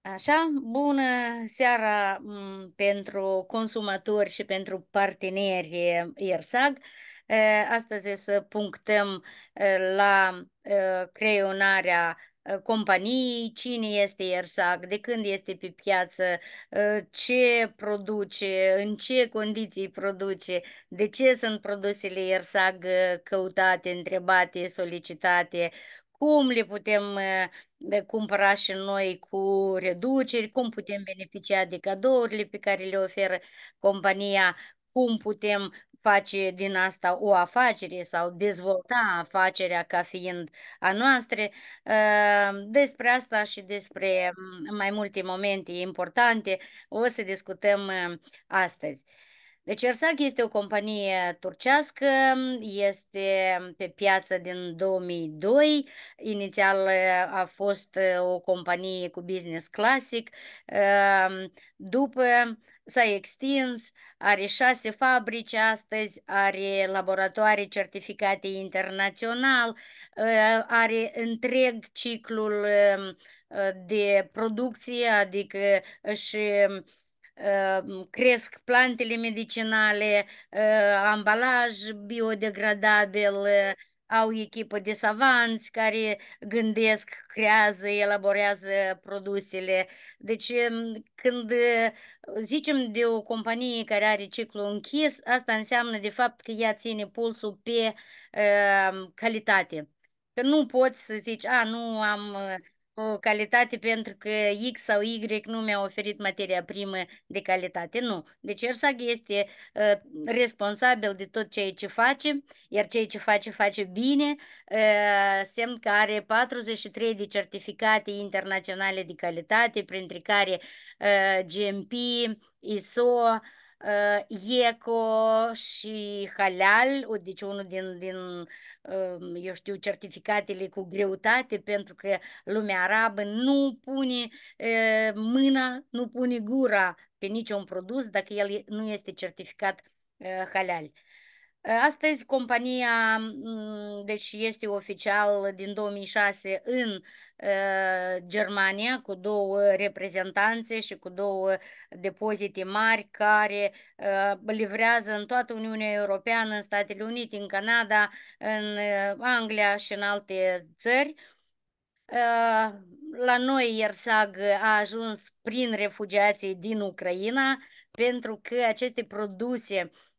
Așa, bună seara mm, pentru consumatori și pentru parteneri eh, IRSAG. Eh, astăzi să punctăm eh, la creionarea Ă, companii, cine este Iersac, de când este pe piață, ă, ce produce, în ce condiții produce, de ce sunt produsele Iersac ă, căutate, întrebate, solicitate, cum le putem cumpăra și noi cu reduceri, cum putem beneficia de cadourile pe care le oferă compania, cum putem face din asta o afacere sau dezvolta afacerea ca fiind a noastră. Ehm, despre asta și despre mm, mai multe momente importante o să discutăm ehm, astăzi. Deci Ersac este o companie turcească, este pe piață din 2002, inițial ă, a fost ă, o companie cu business clasic, ă, după s-a extins, are șase fabrici astăzi, are laboratoare certificate internațional, are întreg ciclul de producție, adică și cresc plantele medicinale, ambalaj biodegradabil, au echipă de savanți care gândesc, creează, elaborează produsele. Deci când zicem de o companie care are ciclu închis, asta înseamnă de fapt că ea ține pulsul pe uh, calitate. Că nu poți să zici, a, nu am o calitate pentru că X sau Y nu mi-a oferit materia primă de calitate. Nu. Deci ERSAG este uh, responsabil de tot ceea ce face, iar ceea ce face, face bine, uh, semn că are 43 de certificate internaționale de calitate, printre care uh, ă, GMP, ISO, uh, eco și halal, deci unul din, din, eu știu, certificatele cu greutate, pentru că lumea arabă nu pune mâna, nu pune gura pe niciun produs dacă el nu este certificat halal. Astăzi, compania, mm, deci este oficial din 2006 în uh, Germania, cu două reprezentanțe și cu două depozite mari care uh, livrează în toată Uniunea Europeană, în Statele Unite, în Canada, în uh, Anglia și în alte țări. Uh, la noi Iersag a ajuns prin refugiații din Ucraina, pentru că aceste produse uh,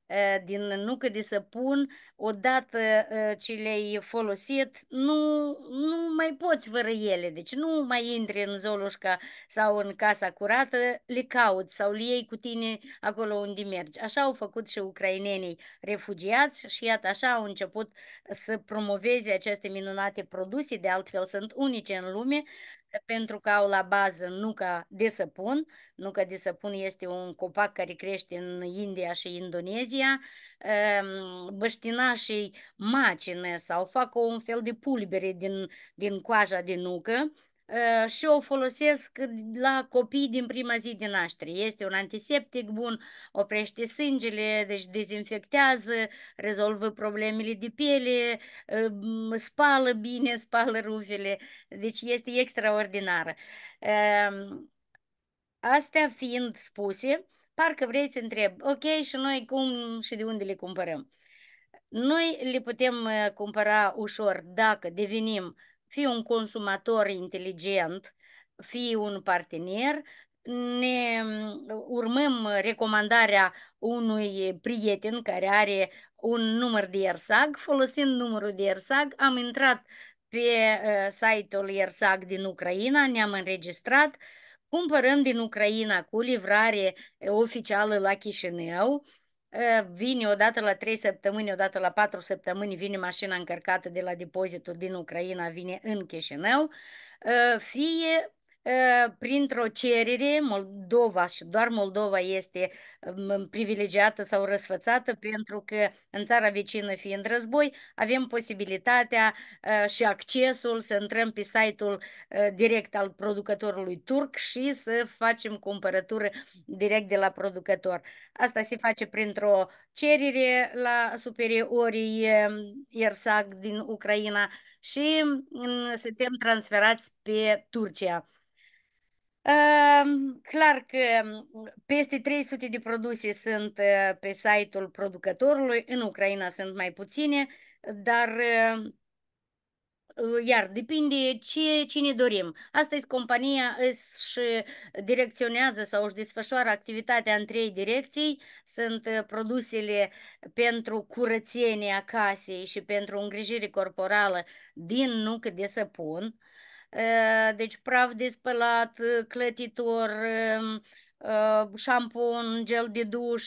din nucă de săpun, odată ce le-ai folosit, nu, nu mai poți fără ele, deci nu mai intri în zolușca sau în casa curată, le cauți sau le iei cu tine acolo unde mergi. Așa au făcut și ucrainenii refugiați și iată așa au început să promoveze aceste minunate produse, de altfel sunt unice în lume, pentru că au la bază nuca de săpun. Nuca de săpun este un copac care crește în India și Indonezia. Ehm, băștinașii macină sau fac un fel de pulbere din, din coaja de nucă Ă, și o folosesc la copii din prima zi de naștere. Este un antiseptic bun, oprește sângele, deci dezinfectează, rezolvă problemele de piele, ă, spală bine, spală rufele, deci este extraordinară. Astea fiind spuse, parcă vrei să întreb, ok, și noi cum și de unde le cumpărăm? Noi le putem ă, cumpăra ușor dacă devenim uh, fii un consumator inteligent, fii un partener, ne mm, urmăm recomandarea unui prieten care are un număr de ERSAG. Folosind numărul de ERSAG, am intrat pe uh, site-ul ERSAG din Ucraina, ne-am înregistrat, cumpărăm din Ucraina cu livrare oficială la Chișinău, vine odată la 3 săptămâni, odată la 4 săptămâni, vine mașina încărcată de la depozitul din Ucraina, vine în Chișinău, fie Ă, printr-o cerere, Moldova și doar Moldova este privilegiată sau răsfățată pentru că în țara vecină fiind război, avem posibilitatea ă, și accesul să intrăm pe site-ul ă, direct al producătorului turc și să facem cumpărătură direct de la producător. Asta se face printr-o cerere la superiorii Iersac din Ucraina și suntem transferați pe Turcia. Clar că peste 300 de produse sunt uh, pe site-ul producătorului, în Ucraina sunt mai puține, dar uh, iar depinde ce, cine dorim. Asta este compania își direcționează sau își desfășoară activitatea în trei direcții. Sunt uh, produsele pentru curățenie a casei și pentru îngrijire corporală din nucă de săpun, Eh, deci praf de spălat, eh, clătitor, eh, șampon, gel de duș,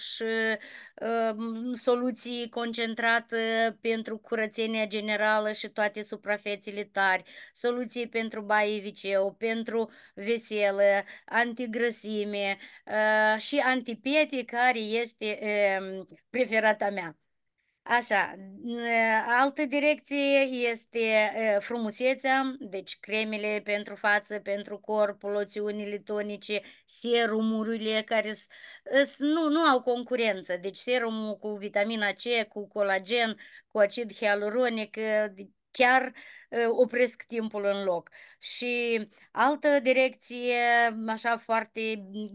soluții concentrate pentru curățenia generală și toate suprafețele tari, soluții pentru baie viceu, pentru vesele, antigrăsime și antipete care este preferata mea. Așa, altă direcție este frumusețea, deci cremele pentru față, pentru corp, loțiunile tonice, serumurile care nu, nu au concurență. Deci serumul cu vitamina C, cu colagen, cu acid hialuronic, chiar opresc timpul în loc și altă direcție, așa foarte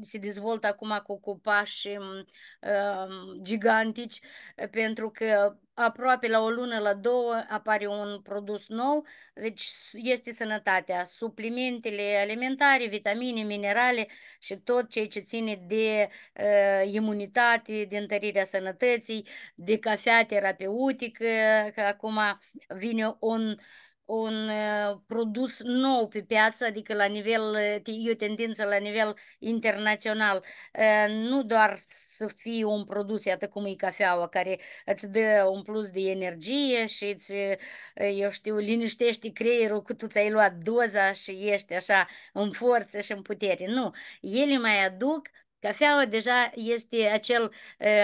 se dezvoltă acum cu, copași pași uh, gigantici, pentru că aproape la o lună, la două, apare un produs nou, deci este sănătatea, suplimentele alimentare, vitamine, minerale și tot ceea ce ține de uh, imunitate, de întărirea sănătății, de cafea terapeutică, că acum vine un un uh, produs nou pe piață, adică la nivel, uh, e o tendință la nivel internațional. Uh, nu doar să fie un produs, iată cum e cafeaua, care îți dă un plus de energie și îți, eu știu, liniștești creierul cu tu ți-ai luat doza și ești așa în forță și în putere. Nu, ele mai aduc Cafeaua deja este acel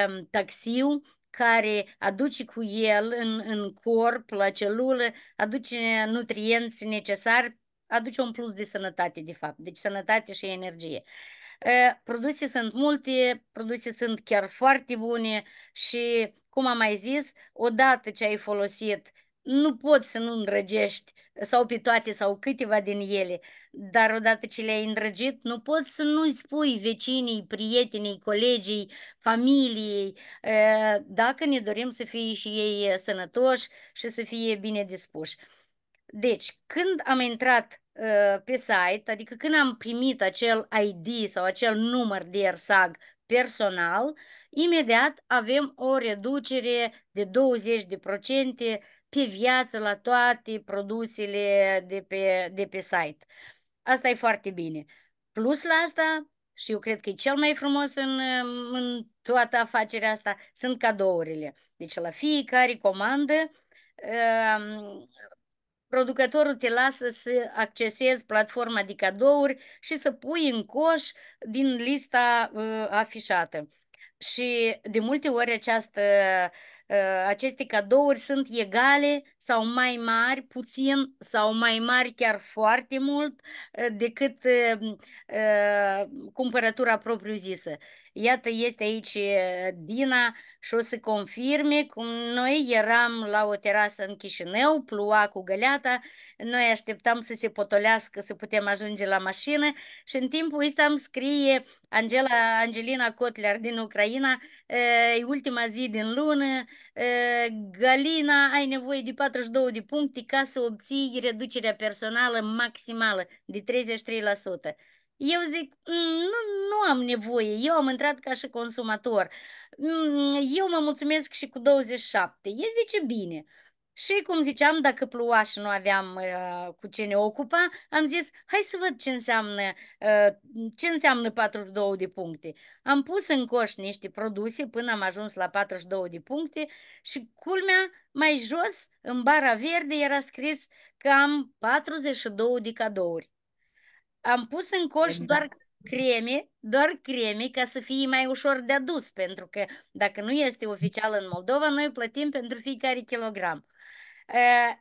um, taxiu care aduce cu el în, în corp, la celulă, aduce nutrienți necesari, aduce un plus de sănătate, de fapt, deci sănătate și energie. Produse sunt multe, produse sunt chiar foarte bune și, cum am mai zis, odată ce ai folosit nu poți să nu îndrăgești sau pe toate sau câteva din ele, dar odată ce le-ai îndrăgit, nu poți să nu-i spui vecinii, prietenii, colegii, familiei, dacă ne dorim să fie și ei sănătoși și să fie bine dispuși. Deci, când am intrat pe site, adică când am primit acel ID sau acel număr de ERSAG personal, imediat avem o reducere de 20% pe viață la toate produsele de pe, de pe site. Asta e foarte bine. Plus la asta, și eu cred că e cel mai frumos în, în toată afacerea asta, sunt cadourile. Deci la fiecare comandă, ehm, producătorul te lasă să accesezi platforma de cadouri și să pui în coș din lista ă, afișată. Și de multe ori această uh, Ă, aceste cadouri sunt egale sau mai mari puțin sau mai mari chiar foarte mult ă, decât ă, cumpărătura propriu-zisă. Iată, este aici Dina și o să confirme cum noi eram la o terasă în Chișinău, ploua cu găleata, noi așteptam să se potolească, să putem ajunge la mașină și în timpul ăsta îmi scrie Angela, Angelina Cotler din Ucraina, e ultima zi din lună, Galina, ai nevoie de 42 de puncte ca să obții reducerea personală maximală de 33%. Eu zic, mm, nu, nu am nevoie, eu am intrat ca și consumator. Mm, eu mă mulțumesc și cu 27. E zice, bine. Și cum ziceam, dacă ploua și nu aveam uh, cu ce ne ocupa, am zis, hai să văd ce înseamnă, uh, ce înseamnă 42 de puncte. Am pus în coș niște produse până am ajuns la 42 de puncte și culmea, mai jos, în bara verde, era scris că am 42 de cadouri. Am pus în coș exact. doar creme, doar creme, ca să fie mai ușor de adus, pentru că dacă nu este oficial în Moldova, noi plătim pentru fiecare kilogram.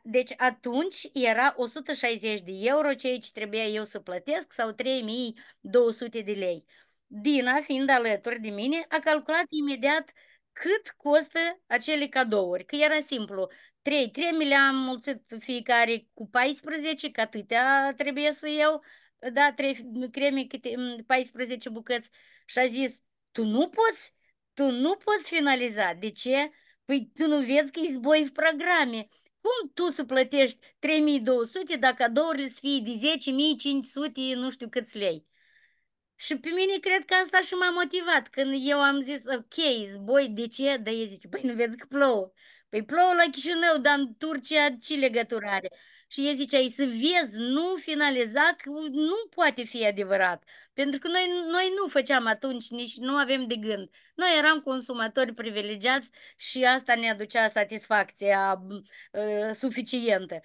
Deci atunci era 160 de euro ceea ce trebuia eu să plătesc sau 3200 de lei. Dina, fiind alături de mine, a calculat imediat cât costă acele cadouri. Că era simplu, 3 creme le-am mulțit fiecare cu 14, că atâtea trebuie să iau, da trei creme câte, 14 bucăți și a zis, tu nu poți, tu nu poți finaliza. De ce? Păi tu nu vezi că e zboi în programe. Cum tu să plătești 3200 dacă cadourile să fie de 10500, nu știu câți lei? Și pe mine cred că asta și m-a motivat. Când eu am zis, ok, zboi, de ce? Dar ei zice, păi nu vezi că plouă. Păi plouă la Chișinău, dar în Turcia ce legătură are? Și el zicea, să vezi, nu finaliza, că nu poate fi adevărat. Pentru că noi, noi nu făceam atunci, nici nu avem de gând. Noi eram consumatori privilegiați și asta ne aducea satisfacția uh, suficientă.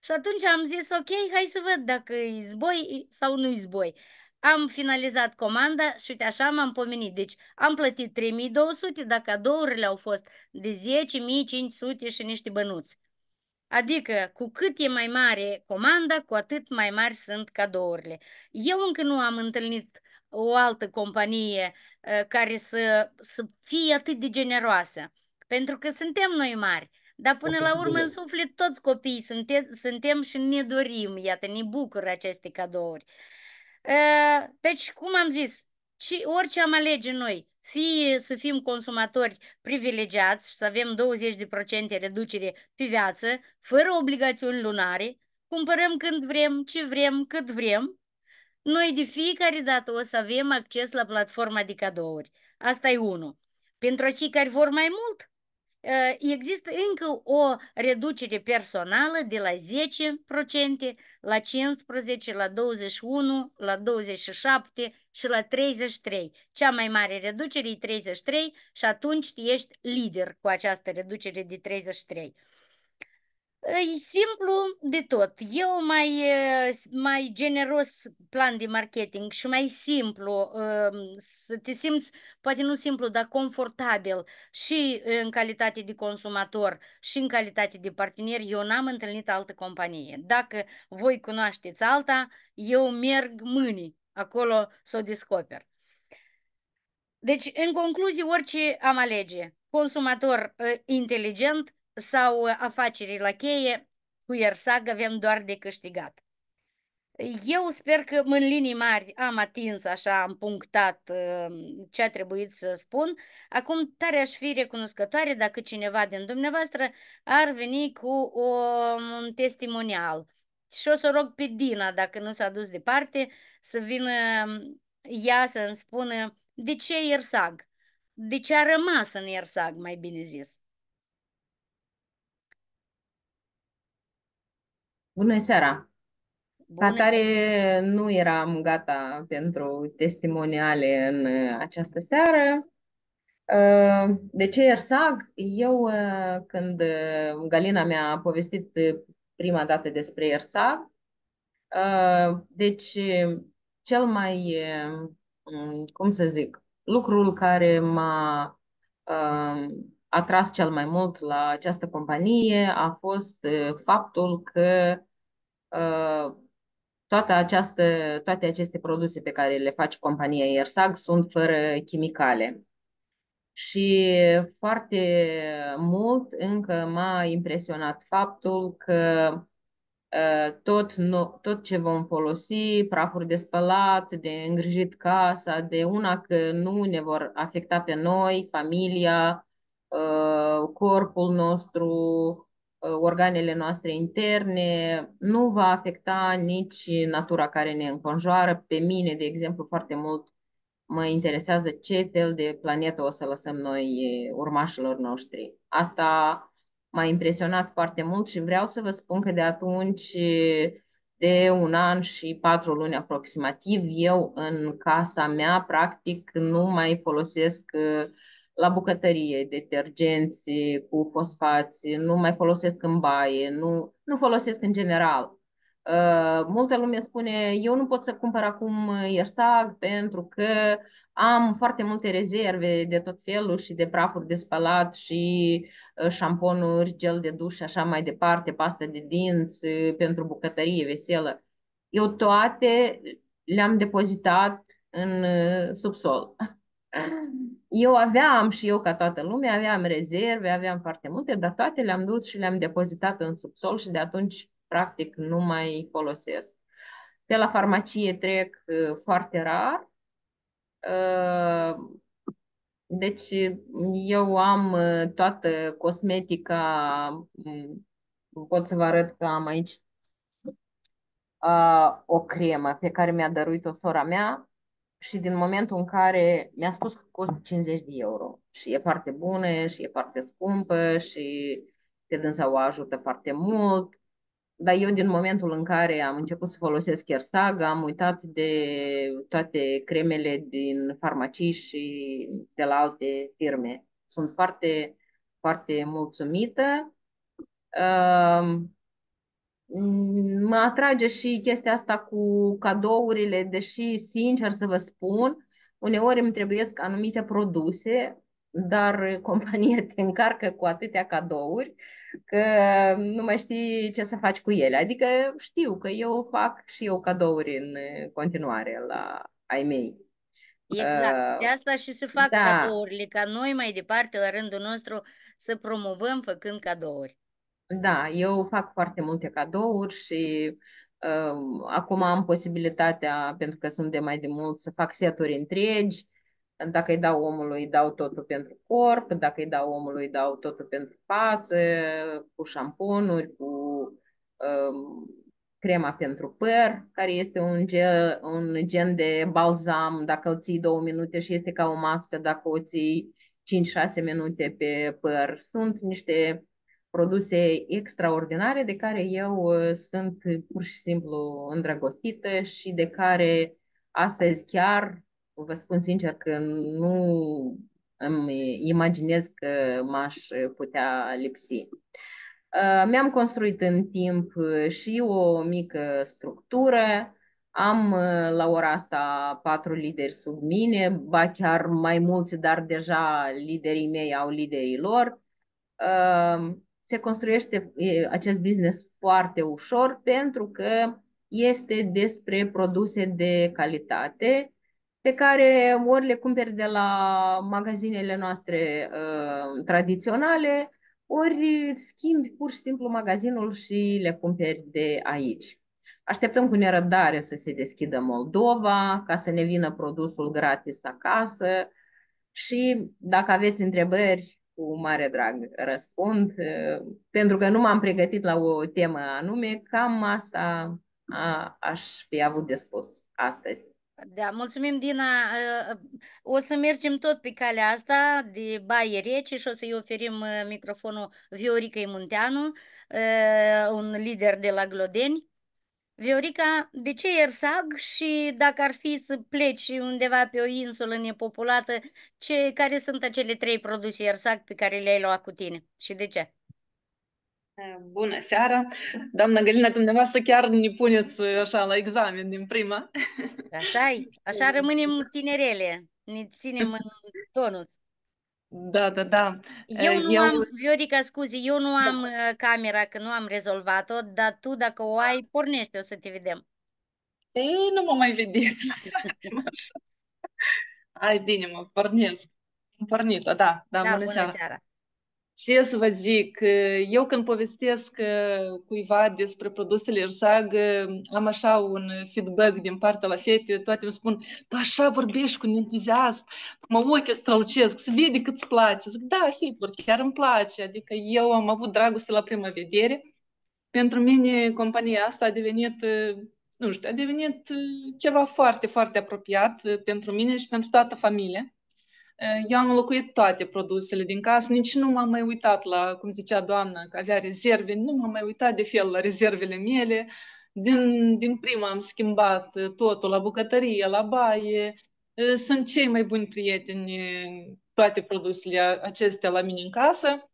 Și atunci am zis, ok, hai să văd dacă e zboi sau nu e zboi. Am finalizat comanda și uite așa m-am pomenit. Deci am plătit 3200, dacă cadourile au fost de 10.500 și niște bănuți. Adică, cu cât e mai mare comanda, cu atât mai mari sunt cadourile. Eu încă nu am întâlnit o altă companie ă, care să, să fie atât de generoasă. Pentru că suntem noi mari, dar până la urmă în suflet toți copiii sunte, suntem și ne dorim, iată, ne bucură aceste cadouri. Ă, deci, cum am zis, orice am alege noi, fie să fim consumatori privilegiați și să avem 20% reducere pe viață, fără obligațiuni lunare, cumpărăm când vrem, ce vrem, cât vrem, noi de fiecare dată o să avem acces la platforma de cadouri. Asta e unul. Pentru cei care vor mai mult, Э, există încă o reducere personală de la 10% la 15%, la 21%, la 27% și la 33%. Cea mai mare reducere e 33% și atunci ești lider cu această reducere de 33%. E simplu de tot. Eu mai, mai generos plan de marketing și mai simplu, um, să te simți, poate nu simplu, dar confortabil și în calitate de consumator și în calitate de partener, eu n-am întâlnit altă companie. Dacă voi cunoașteți alta, eu merg mâini acolo să o descoper. Deci, în concluzie, orice am alege, consumator uh, inteligent, sau afaceri la cheie, cu iersag avem doar de câștigat. Eu sper că în linii mari am atins, așa am punctat uh, ce a trebuit să spun. Acum tare aș fi recunoscătoare dacă cineva din dumneavoastră ar veni cu o, un testimonial. Și o să rog pe Dina, dacă nu s-a dus departe, să vină um, ea să îmi spună de ce iersag, de ce a rămas în iersag, mai bine zis. Bună seara! Bună. Atare nu eram gata pentru testimoniale în uh, această seară. Uh, de ce ERSAG? Eu, uh, când Galina mi-a povestit prima dată despre ERSAG, deci cel mai, cum să zic, lucrul care m-a atras cel mai mult la această companie a fost faptul că Ă, toată această, toate aceste produse pe care le face compania iersag sunt fără chimicale. Și foarte mult încă m-a impresionat faptul că ă, tot, tot ce vom folosi, prafuri de spălat, de îngrijit casa, de una că nu ne vor afecta pe noi, familia, ă, corpul nostru, Uh, organele noastre interne, nu va afecta nici natura care ne înconjoară. Pe mine, de exemplu, foarte mult mă interesează ce fel de planetă o să lăsăm noi uh, urmașilor noștri. Asta m-a impresionat foarte mult și vreau să vă spun că de atunci, uh, de un an și patru luni aproximativ, eu în casa mea, practic, nu mai folosesc uh, la bucătărie, detergenți cu fosfați, nu mai folosesc în baie, nu, nu folosesc în general. Uh, multă lume spune, eu nu pot să cumpăr acum iersag pentru că am foarte multe rezerve de tot felul și de prafuri de spălat și uh, șamponuri, gel de duș și așa mai departe, pastă de dinți uh, pentru bucătărie veselă. Eu toate le-am depozitat în uh, subsol. Eu aveam și eu ca toată lumea, aveam rezerve, aveam foarte multe, dar toate le-am dus și le-am depozitat în subsol și de atunci practic nu mai folosesc. Pe la farmacie trec uh, foarte rar. Uh, deci eu am uh, toată cosmetica, mm, pot să vă arăt că am aici o cremă pe care mi-a dăruit-o sora mea, și din momentul în care mi-a spus că costă 50 de euro și e foarte bună și e foarte scumpă și te dânsa o ajută foarte mult, dar eu din momentul în care am început să folosesc chiar saga, am uitat de toate cremele din farmacii și de la alte firme. Sunt foarte, foarte mulțumită mă atrage și chestia asta cu cadourile, deși, sincer să vă spun, uneori îmi trebuiesc anumite produse, dar compania te încarcă cu atâtea cadouri că nu mai știi ce să faci cu ele. Adică știu că eu fac și eu cadouri în continuare la ai mei. Exact, uh, de asta și se fac da. cadourile, ca noi mai departe, la rândul nostru, să promovăm făcând cadouri. Da, eu fac foarte multe cadouri și uh, acum am posibilitatea, pentru că sunt de mai de mult, să fac seturi întregi. Dacă îi dau omului, dau totul pentru corp, dacă îi dau omului, dau totul pentru față, cu șamponuri, cu uh, crema pentru păr, care este un, gel, un gen de balzam, dacă o ții două minute și este ca o mască, dacă o ții 5-6 minute pe păr. Sunt niște produse extraordinare de care eu ă, sunt pur și simplu îndrăgostită și de care astăzi chiar vă spun sincer că nu îmi imaginez că m-aș putea lipsi. Ă, mi-am construit în timp ă, și o mică structură. Am la ora asta patru lideri sub mine, ba chiar mai mulți, dar deja liderii mei au liderii lor se construiește acest business foarte ușor pentru că este despre produse de calitate pe care ori le cumperi de la magazinele noastre uh, tradiționale, ori schimbi pur și simplu magazinul și le cumperi de aici. Așteptăm cu nerăbdare să se deschidă Moldova, ca să ne vină produsul gratis acasă și dacă aveți întrebări cu mare drag răspund, uh, pentru că nu m-am pregătit la o temă anume, cam asta a, aș fi avut de spus astăzi. Da, mulțumim, Dina. Uh, o să mergem tot pe calea asta de baie rece și o să-i oferim uh, microfonul Vioricăi Munteanu, un lider de la Glodeni. Viorica, de ce Ersag și dacă ar fi să pleci undeva pe o insulă nepopulată, ce, care sunt acele trei produse Ersag pe care le-ai luat cu tine și de ce? Bună seara! Doamna Galina, dumneavoastră chiar ne puneți așa la examen din prima. Așa -i. așa rămânem tinerele, ne ținem în tonus. Da, da, da. Eu nu eu... am, Viorica, scuze, eu nu da. am da. camera, că nu am rezolvat-o, dar tu dacă o ai, pornește, o să te vedem. Ei, nu mă mai vedeți, lăsați-mă așa. Ai, bine, mă pornesc. Am pornit-o, da, da, da bună, bună seara. seara. Ce să vă zic, eu când povestesc cuiva despre produsele Irsag, am așa un feedback din partea la fete, toate îmi spun, tu așa vorbești cu un entuziasm, mă ochii strălucesc, se vede că îți place. Zic, da, Hitler, chiar îmi place, adică eu am avut dragoste la prima vedere. Pentru mine compania asta a devenit, nu știu, a devenit ceva foarte, foarte apropiat pentru mine și pentru toată familia. Eu am locuit toate produsele din casă, nici nu m-am mai uitat la, cum zicea doamna, că avea rezerve, nu m-am mai uitat de fel la rezervele mele. Din, din prima am schimbat uh, totul la bucătărie, la baie. Uh, sunt cei mai buni prieteni uh, toate produsele acestea la mine în casă.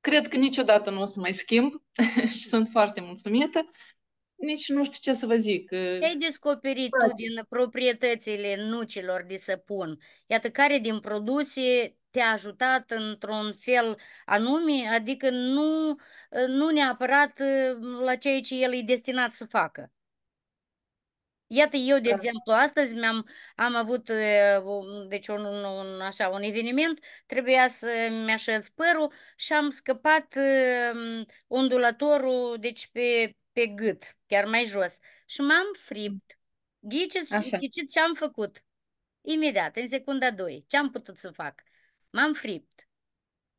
Cred că niciodată nu o să mai schimb și sunt foarte mulțumită nici nu știu ce să vă zic. Ce ai descoperit tu din proprietățile nucilor de săpun? Iată, care din produse te-a ajutat într-un fel anume, adică nu, nu neapărat ă, la ceea ce el e destinat să facă. Iată, eu, de da. exemplu, astăzi am am avut ă, deci un, un, un, așa, un eveniment, trebuia să-mi așez părul și am scăpat ondulatorul ă, deci pe, pe gât, chiar mai jos, și m-am fript. Ghiciți, Așa. ghiciți ce am făcut. Imediat, în secunda 2, ce am putut să fac? M-am fript.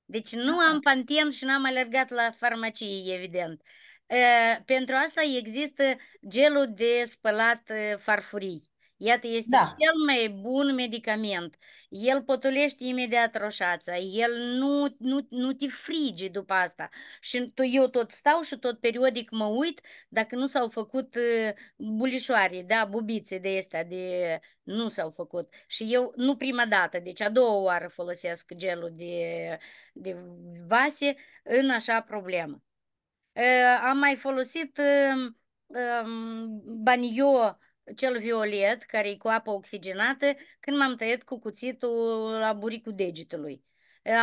Deci nu Așa. am pantien și n-am alergat la farmacie, evident. Uh, pentru asta există gelul de spălat uh, farfurii. Iată, este da. cel mai bun medicament. El potolește imediat roșața, el nu, nu, nu te frige după asta. Și tu, eu tot stau și tot periodic mă uit dacă nu s-au făcut ă, bulișoare, da, bubițe de astea, de nu s-au făcut. Și eu nu prima dată, deci a doua oară folosesc gelul de, de vase în așa problemă. Ă, am mai folosit ă, banio cel violet, care e cu apă oxigenată, când m-am tăiat cu cuțitul la buricul degetului.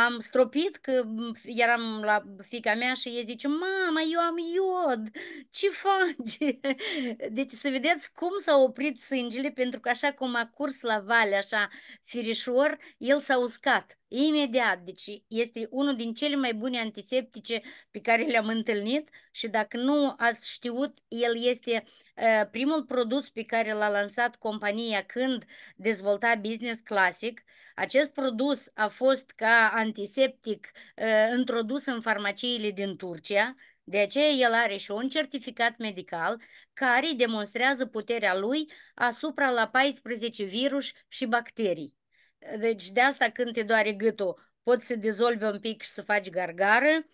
Am stropit că eram la fica mea și ei zice, mama, eu am iod, ce faci? Deci să vedeți cum s-a oprit sângele, pentru că așa cum a curs la vale, așa, firișor, el s-a uscat. Imediat, deci este unul din cele mai bune antiseptice pe care le-am întâlnit și dacă nu ați știut, el este ă, primul produs pe care l-a lansat compania când dezvolta business classic. Acest produs a fost ca antiseptic ă, introdus în farmaciile din Turcia, de aceea el are și un certificat medical care demonstrează puterea lui asupra la 14 virus și bacterii. Deci de asta când te doare gâtul, poți să dizolvi un pic și să faci gargară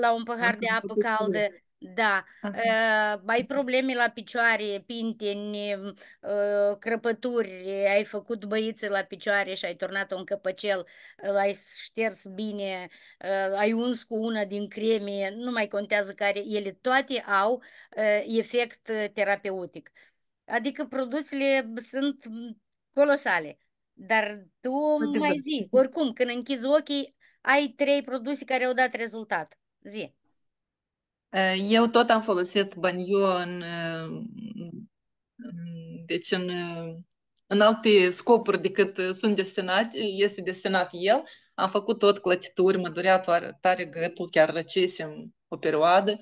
la un pahar asta de apă caldă. da, uh, ai probleme la picioare, pinteni, uh, crăpături, ai făcut băiță la picioare și ai turnat-o în căpăcel, l-ai șters bine, uh, ai uns cu una din creme, nu mai contează care, ele toate au uh, efect terapeutic. Adică produsele sunt mm, colosale. Dar tu Adevăr. mai zi. Oricum, când închizi ochii, ai trei produse care au dat rezultat. Zi. Eh, eu tot am folosit Banio eh, în, deci în, eh, în alte scopuri decât sunt destinat, este destinat el. Am făcut tot clătituri, mă durea tare, tare gâtul, chiar răcesem o perioadă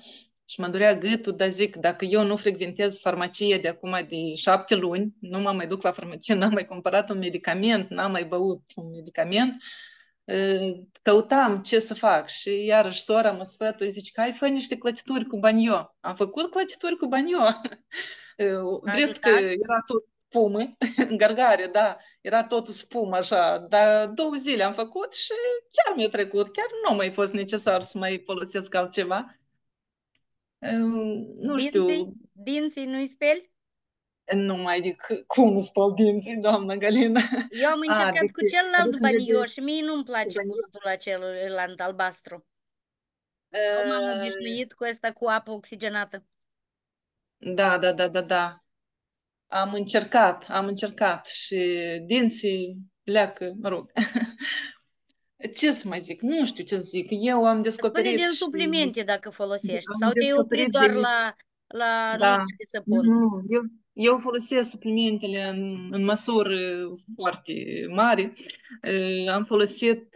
și mă durea gâtul, dar zic, dacă eu nu frecventez farmacie de acum de șapte luni, nu mă mai duc la farmacie, n-am mai cumpărat un medicament, n-am mai băut un medicament, ă, căutam ce să fac și iarăși sora mă sfătuie, zice că ai fă niște clătituri cu banio. Am făcut clătituri cu banio. Ă, drept că era tot spumă, gargare, da, era tot spumă așa, dar două zile am făcut și chiar mi-a trecut, chiar nu a mai fost necesar să mai folosesc altceva nu știu... Dinții? nu-i speli? Nu mai de cum spăl dinții, doamna Galina. Eu am încercat A, cu celălalt de baniu și mie nu-mi place gustul acelui albastru. Sau m-am ă, obișnuit cu asta cu apă oxigenată. Da, da, da, da, da. Am încercat, am încercat și dinții pleacă, mă rog. Ce să mai zic? Nu știu ce să zic. Eu am descoperit... Spune din suplimente dacă folosești. Am sau te opri doar la, la da. de săpun. Nu, eu, eu folosesc suplimentele în, în măsuri foarte mari. Am folosit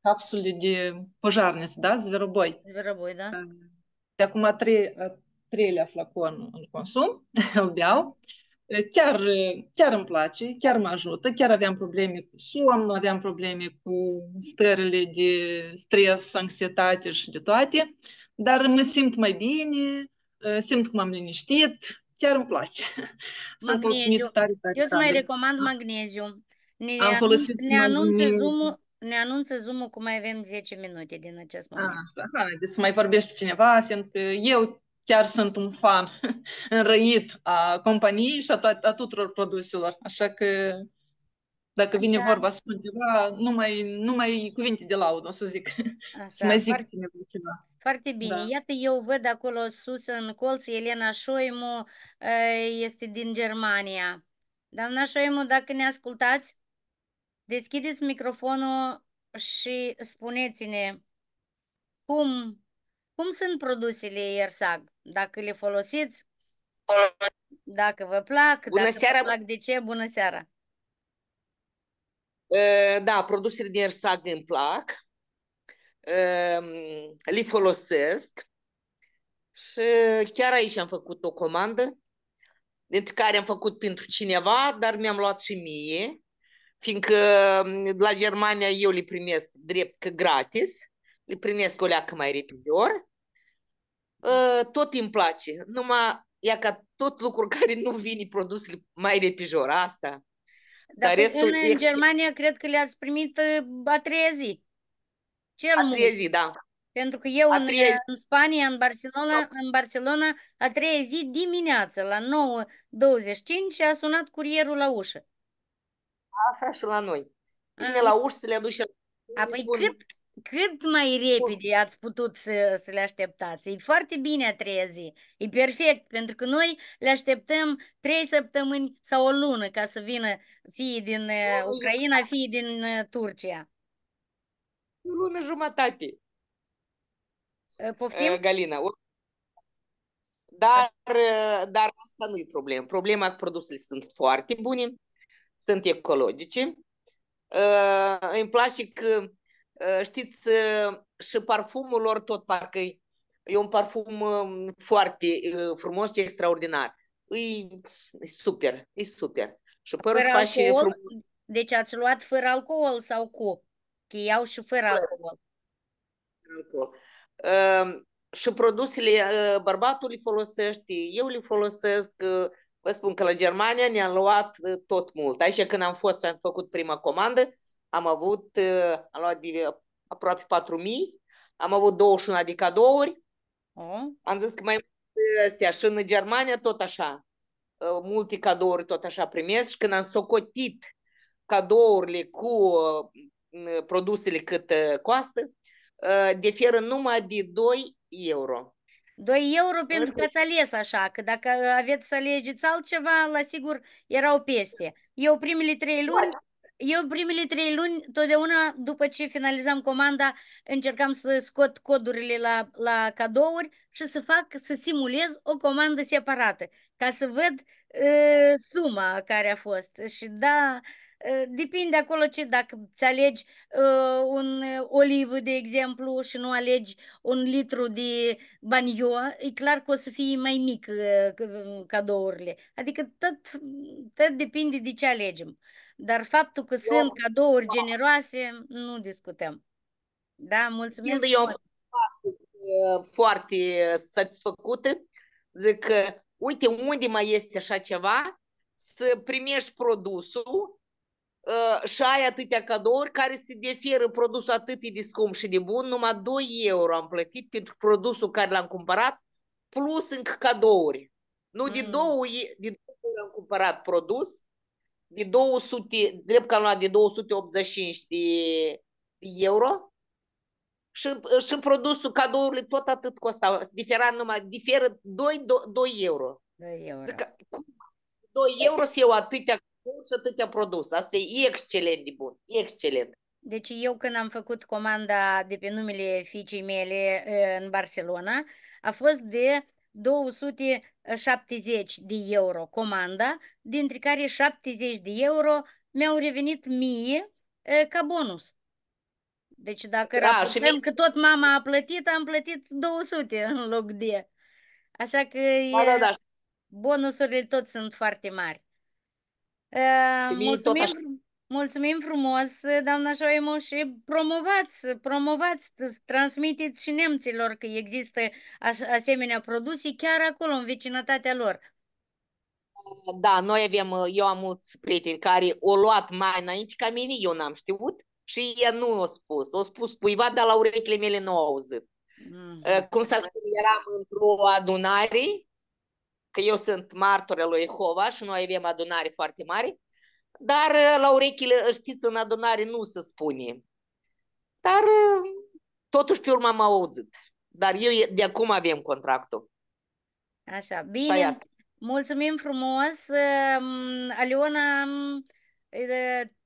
capsule de pojarniță, da? Zveroboi. Zveroboi, da. De acum a trei, a treilea flacon în consum, îl beau chiar, chiar îmi place, chiar mă ajută, chiar aveam probleme cu somn, aveam probleme cu stările de stres, anxietate și de toate, dar mă simt mai bine, eh, simt că m-am liniștit, chiar îmi place. Sunt mulțumit tare, tare. Eu îți mai recomand magneziu. Ne, Am folosit ne anunță zoom ne anunță zoom cum mai avem 10 minute din acest ah, moment. Aha, da, deci mai vorbește cineva, fiindcă eu chiar sunt un fan înrăit a companiei și a, to- a tuturor produselor. Așa că dacă vine vorba să spun ceva, nu mai, nu mai cuvinte de laudă, o să zic. Așa, să mai zic foarte, ceva. Foarte bine. Da. Iată, eu văd acolo sus în colț, Elena Șoimu ă, este din Germania. Doamna Șoimu, dacă ne ascultați, deschideți microfonul și spuneți-ne cum cum sunt produsele Iersag? Dacă le folosiți, dacă vă plac, bună dacă seara. vă plac de ce, bună seara! Da, produsele din Iersag îmi plac, le folosesc și chiar aici am făcut o comandă dintre deci care am făcut pentru cineva, dar mi-am luat și mie, fiindcă la Germania eu le primesc drept că gratis, le primesc o leacă mai repede ori Ă, tot îmi place. Numai e ca tot lucru care nu vine produs mai repijor, asta. Dar, Dar restul în, în Germania cred că le-ați primit ă, a treia zi. Cel a treia zi, da. Pentru că eu în, în Spania, în Barcelona, no. Da. în Barcelona, a treia zi dimineață, la 9.25, a sunat curierul la ușă. Așa și la noi. Vine la ușă să le aduce. A, păi cât, cât mai repede ați putut să, să le așteptați. E foarte bine a treia zi. E perfect, pentru că noi le așteptăm trei săptămâni sau o lună ca să vină fie din uh, Ucraina, fie din uh, Turcia. O lună jumătate. Uh, poftim? Galina, dar, dar asta nu e problemă. Problema că produsele sunt foarte bune, sunt ecologice. Îmi place că Eh, știți, eh, și parfumul lor tot parcă e un parfum mm, foarte eh, frumos și extraordinar. E super, e super. Și părul fără alcool, frumos. Deci ați luat fără alcool sau cu? Că iau și fără, fără alcool. alcool. Uh, și produsele uh, bărbatul le folosește, eu le folosesc, uh, vă spun că la Germania ne-am luat tot mult. Aici când am fost, am făcut prima comandă, am avut, uh, am luat de, aproape 4.000, am avut 21 de cadouri, oh. am zis că mai multe astea și în Germania tot așa, uh, multe cadouri tot așa primesc și când am socotit cadourile cu uh, uh produsele cât uh, costă, uh, diferă numai de 2 euro. 2 euro pentru că ați ales așa, că dacă aveți să alegeți altceva, la sigur erau peste. Eu primele 3 luni da. Eu primele trei luni, totdeauna după ce finalizam comanda, încercam să scot codurile la, la cadouri și să fac, să simulez o comandă separată, ca să văd uh, suma care a fost. Și da, uh, depinde acolo ce, dacă ți alegi uh, un olivă, de exemplu, și nu alegi un litru de banio, e clar că o să fie mai mic uh, cadourile. Adică tot, tot depinde de ce alegem. Dar faptul că eu, sunt cadouri generoase, nu discutăm. Da, mulțumesc. Eu foarte satisfăcută. Zic, uite, unde mai este așa ceva, să primești produsul uh, și ai atâtea cadouri care se deferă produsul atât de scump și de bun, numai 2 euro am plătit pentru produsul care l-am cumpărat, plus încă cadouri. Nu mm. de două, de două am cumpărat produs, de 200, drept că am luat de 285 de euro și, și produsul, cadourile tot atât costau, diferă numai, diferă 2, 2, 2 euro. 2 euro. Zic, cum? 2 euro să iau atâtea cadouri și atâtea produs. Asta e excelent de bun, excelent. Deci eu când am făcut comanda de pe numele fiicei mele eh, în Barcelona, a fost de 270 de euro comanda, dintre care 70 de euro mi-au revenit mie ca bonus. Deci dacă da, raportăm și... că tot mama a plătit, am plătit 200 în loc de. Așa că da, da e... da, da. bonusurile tot sunt foarte mari. Uh, mulțumim, Mulțumim frumos, doamna Șoimu, și promovați, promovați, transmiteți și nemților că există asemenea produse chiar acolo, în vecinătatea lor. Da, noi avem, uh, eu am mulți prieteni care o luat mai înainte ca mine, eu n-am știut și ea nu o spus. O spus cuiva, dar la urechile mele nu au auzit. Mm. Uh, cum a spus? eram într-o adunare, că eu sunt martorul lui Hova și noi avem adunare foarte mari. Dar uh, la urechile, uh, știți, în adunare nu se spune. Dar uh, totuși pe urmă am auzit. Dar eu de acum avem contractul. Așa, bine. Mulțumim frumos. Aliona,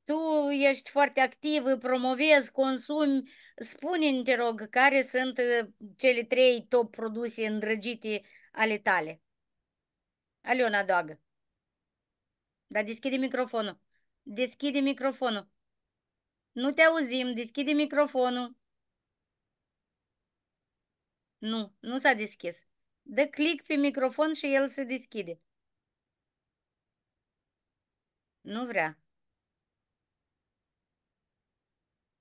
tu ești foarte activ, promovezi, consumi. spune mi te rog, care sunt cele trei top produse îndrăgite ale tale? Aliona Doagă. Da, deschide microfonul. Deschide microfonul. Nu te auzim, deschide microfonul. Nu, nu s-a deschis. Dă click pe microfon și el se deschide. Nu vrea.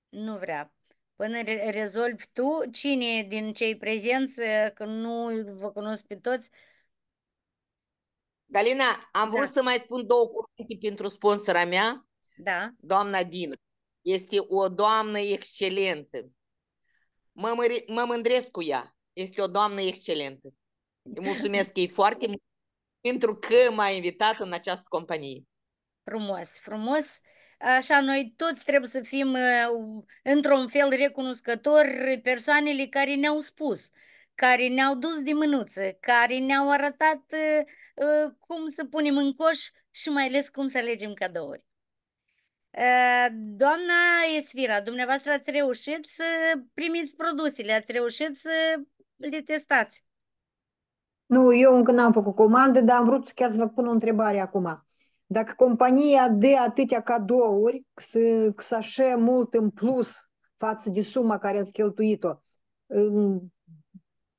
Nu vrea. Până rezolvi tu, cine din cei prezenți, că nu vă cunosc pe toți, Galina, am da. vrut să mai spun două cuvinte pentru sponsora mea, da. doamna Dina. Este o doamnă excelentă. Mă, mă, mândresc cu ea. Este o doamnă excelentă. Îi mulțumesc ei foarte mult pentru că m-a invitat în această companie. Frumos, frumos. Așa, noi toți trebuie să fim, uh, într-un fel, recunoscători persoanele care ne-au spus, care ne-au dus de mânuță, care ne-au arătat uh, Uh, cum să punem în coș și mai ales cum să alegem cadouri. Uh, doamna Esfira, dumneavoastră ați reușit să primiți produsele, ați reușit să le testați. Nu, eu încă n-am făcut comandă, dar am vrut chiar să vă pun o întrebare acum. Dacă compania dă atâtea cadouri, să, să așe mult în plus față de suma care ați cheltuit-o, uh,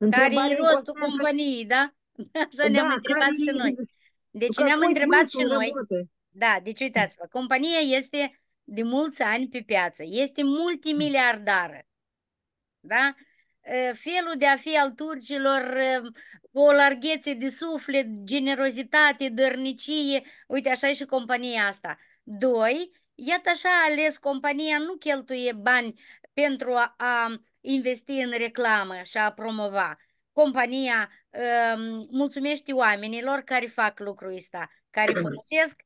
Care e rostul companiei, da? Așa ne-am da, întrebat și e... noi. Deci ne-am întrebat și noi. Multe. Da, deci uitați-vă, compania este de mulți ani pe piață, este multimiliardară. Da? Felul de a fi al turcilor, o larghețe de suflet, generozitate, dărnicie, uite așa e și compania asta. Doi, iată așa ales compania, nu cheltuie bani pentru a, a investi în reclamă și a promova, compania uh, ehm, mulțumește oamenilor care fac lucrul ăsta, care folosesc,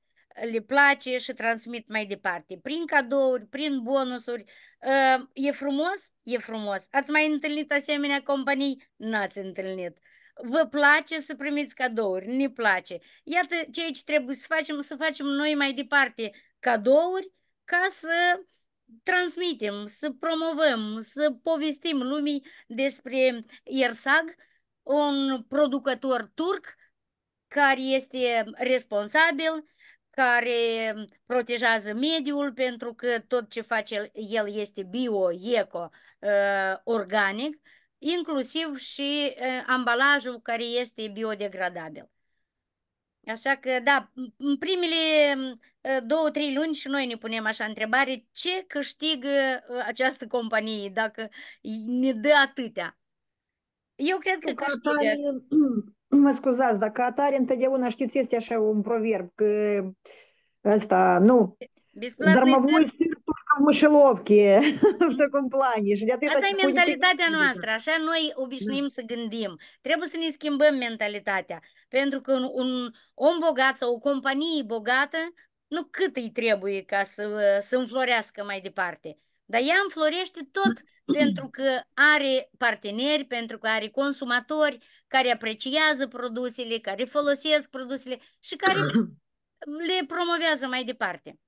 le place și transmit mai departe. Prin cadouri, prin bonusuri. Uh, e frumos? E frumos. Ați mai întâlnit asemenea companii? N-ați întâlnit. Vă place să primiți cadouri? Ne place. Iată ceea ce trebuie să facem, să facem noi mai departe cadouri ca să uh, transmitem, să promovăm, să povestim lumii despre Iersag, un producător turc care este responsabil, care protejează mediul pentru că tot ce face el este bio, eco, uh, organic, inclusiv și uh, ambalajul care este biodegradabil. Așa că, da, în primele mm, ă, două, trei luni și noi ne punem așa întrebare, ce câștigă ă, această companie dacă ne dă atâtea? Eu cred că câștigă... Atare, mă scuzați, dacă ca atare întotdeauna știți, este așa un proverb, că ăsta, nu, darmăvoi в мышеловке, în таком плане. Și Asta e mentalitatea noastră, așa noi da. obișnuim să gândim. Trebuie să ne schimbăm mentalitatea. Pentru că un, un om bogat sau o companie bogată, nu cât îi trebuie ca să, să înflorească mai departe. Dar ea înflorește tot pentru că are parteneri, pentru că are consumatori care apreciază produsele, care folosesc produsele și care le promovează mai departe.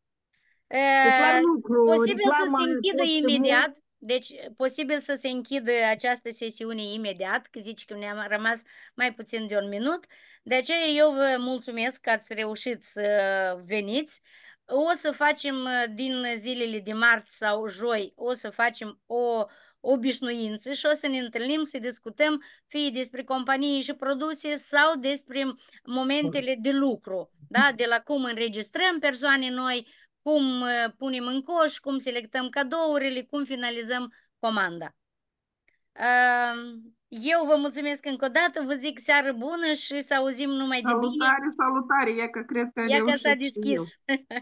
Deci e, lucru, Posibil să se închidă imediat, deci, posibil să se închidă această sesiune imediat, că zici că ne-am rămas mai puțin de un minut. De aceea eu vă mulțumesc că ați reușit să veniți. O să facem uh, din zilele de marți sau joi, o să facem o obișnuință și o să ne întâlnim să discutăm fie despre companii și produse sau despre momentele de lucru, da? de la cum înregistrăm persoane noi, cum eh, punem în coș, cum selectăm cadourile, cum finalizăm comanda. Eu vă mulțumesc încă o dată, vă zic seară bună și să auzim numai salutare, de bine. Salutare, salutare, e că cred că Ia că s-a deschis.